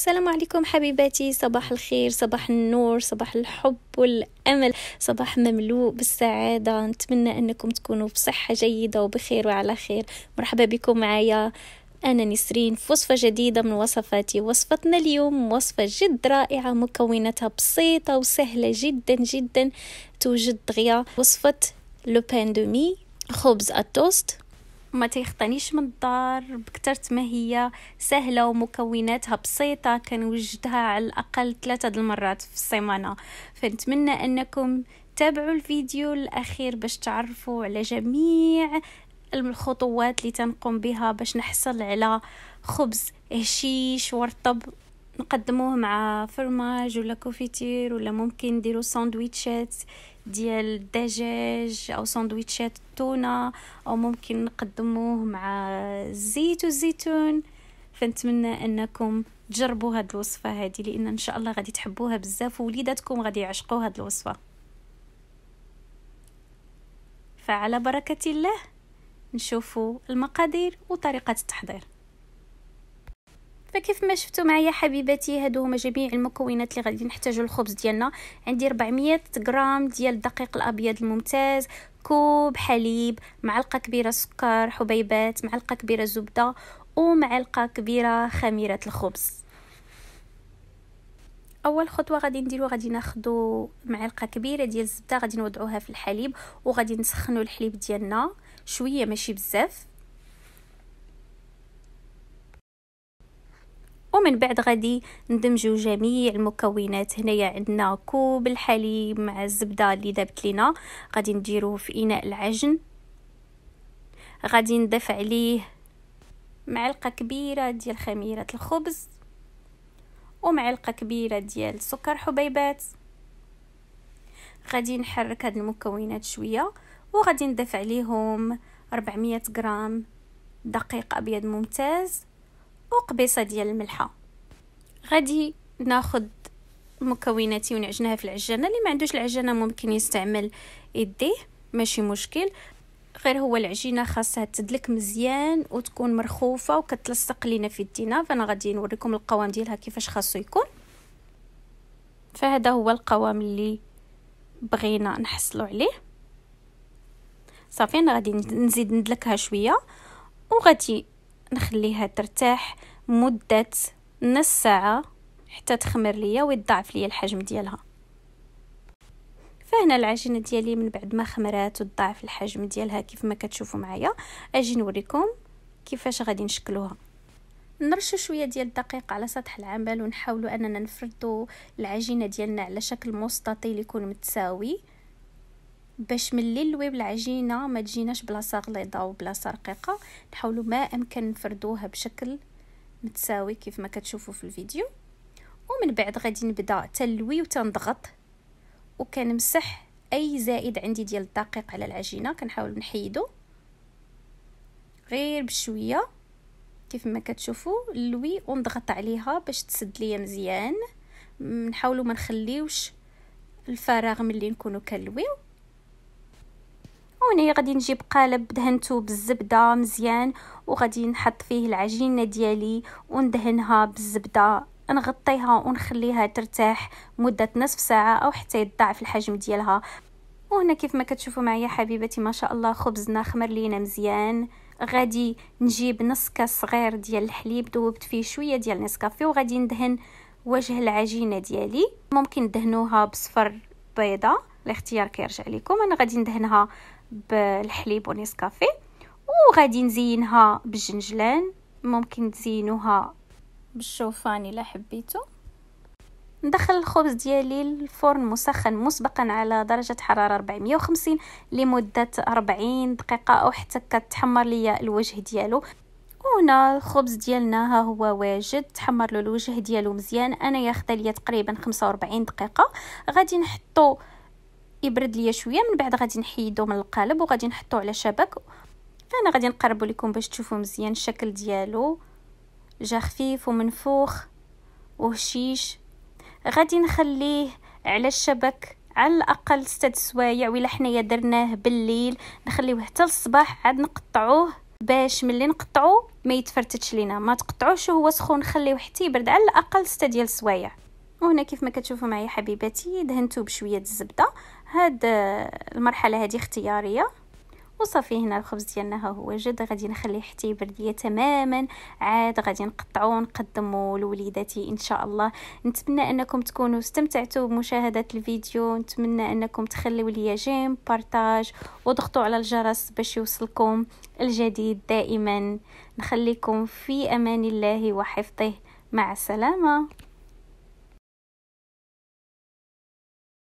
السلام عليكم حبيباتي صباح الخير صباح النور صباح الحب والأمل صباح مملوء بالسعادة نتمنى أنكم تكونوا بصحة جيدة وبخير وعلى خير مرحبا بكم معايا أنا نسرين في وصفة جديدة من وصفاتي وصفتنا اليوم وصفة جد رائعة مكوناتها بسيطة وسهلة جدا جدا توجد دغيا وصفة لوبان دومي خبز التوست ما تيخطانيش من الدار بكثرت ما هي سهله ومكوناتها بسيطه كنوجدها على الاقل ثلاثه د المرات في السيمانه فنتمنى انكم تابعوا الفيديو الاخير باش تعرفوا على جميع الخطوات اللي تنقوم بها باش نحصل على خبز هشيش ورطب نقدموه مع فرماج ولا كوفيتير ولا ممكن نديرو ساندويتشات ديال الدجاج او سندويتشات التونه او ممكن نقدموه مع الزيت والزيتون فنتمنى انكم تجربوا هاد الوصفه هذه لان ان شاء الله غادي تحبوها بزاف ووليداتكم غادي يعشقوا هاد الوصفه فعلى بركه الله نشوفوا المقادير وطريقه التحضير فكيف ما شفتوا معايا حبيباتي هادو هما جميع المكونات اللي غادي نحتاجو الخبز ديالنا عندي 400 غرام ديال الدقيق الابيض الممتاز كوب حليب معلقه كبيره سكر حبيبات معلقه كبيره زبده ومعلقه كبيره خميره الخبز اول خطوه غادي نديرو غادي ناخدو معلقه كبيره ديال الزبده غادي نوضعوها في الحليب وغادي نسخنو الحليب ديالنا شويه ماشي بزاف ومن بعد غادي ندمجو جميع المكونات هنايا عندنا كوب الحليب مع الزبده اللي دابت لينا غادي نديروه في اناء العجن غادي نضيف عليه معلقه كبيره ديال خميره الخبز ومعلقه كبيره ديال سكر حبيبات غادي نحرك هاد المكونات شويه وغادي نضيف عليهم 400 غرام دقيق ابيض ممتاز وقبيصه ديال الملحه غادي ناخذ مكوناتي ونعجنها في العجانه اللي ما عندوش العجانه ممكن يستعمل يديه ماشي مشكل غير هو العجينه خاصها تدلك مزيان وتكون مرخوفه وكتلصق لينا في يدينا فانا غادي نوريكم القوام ديالها كيفاش خاصو يكون فهذا هو القوام اللي بغينا نحصلو عليه صافي انا غادي نزيد ندلكها شويه وغادي نخليها ترتاح مدة نص ساعة حتى تخمر ليا ويضعف ليا الحجم ديالها فهنا العجينه ديالي من بعد ما خمرات وتضاعف الحجم ديالها كيف ما كتشوفوا معايا اجي نوريكم كيفاش غادي نشكلوها نرشو شويه ديال الدقيق على سطح العمل ونحاولوا اننا نفردو العجينه ديالنا على شكل مستطيل يكون متساوي باش ملي نلويو العجينه ما تجيناش بلاصه غليظه وبلاصه رقيقه نحاولوا ما امكن نفردوها بشكل متساوي كيف ما كتشوفوا في الفيديو ومن بعد غادي نبدا تلوي وتنضغط وكنمسح اي زائد عندي ديال الدقيق على العجينه كنحاول نحيدو غير بشويه كيف ما كتشوفوا نلوي ونضغط عليها باش تسد ليا مزيان نحاولوا ما نخليوش الفراغ ملي نكونوا كنلويو وهنايا غادي نجيب قالب دهنته بالزبده مزيان وغادي نحط فيه العجينه ديالي وندهنها بالزبده نغطيها ونخليها ترتاح مده نصف ساعه او حتى يضاعف الحجم ديالها وهنا كيف ما كتشوفوا معايا حبيبتي ما شاء الله خبزنا خمر لينا مزيان غادي نجيب نص كاس صغير ديال الحليب ذوبت فيه شويه ديال نسكافيه وغادي ندهن وجه العجينه ديالي ممكن دهنوها بصفر بيضه الاختيار كيرجع لكم انا غادي ندهنها بالحليب ونسكافيه وغادي نزينها بالجنجلان ممكن تزينوها بالشوفان الا حبيتو ندخل الخبز ديالي للفرن مسخن مسبقا على درجة حرارة 450 لمدة 40 دقيقة أو حتى كتحمر ليا الوجه ديالو هنا الخبز ديالنا ها هو واجد تحمر له الوجه ديالو مزيان انا ياخذ ليا تقريبا 45 دقيقه غادي نحطو يبرد ليا شويه من بعد غادي نحيدو من القالب وغادي نحطو على شبك فانا غادي نقربو لكم باش تشوفوا مزيان الشكل ديالو جا خفيف ومنفوخ وهشيش غادي نخليه على الشبك على الاقل ستة سوايع ولا حنايا درناه بالليل نخليوه حتى الصباح عاد نقطعوه باش ملي نقطعو ما يتفرتتش لينا ما تقطعوش وهو سخون خليوه حتى يبرد على الاقل ستة ديال السوايع وهنا كيف ما كتشوفوا معايا حبيباتي دهنتو بشويه الزبده هاد آه، المرحله هذه اختياريه وصافي هنا الخبز ديالنا ها هو جد غادي نخليه حتى يبرد تماما عاد غادي نقطعوه نقدمو لوليداتي ان شاء الله نتمنى انكم تكونوا استمتعتوا بمشاهده الفيديو نتمنى انكم تخليو ليا جيم بارتاج وضغطوا على الجرس باش يوصلكم الجديد دائما نخليكم في امان الله وحفظه مع السلامه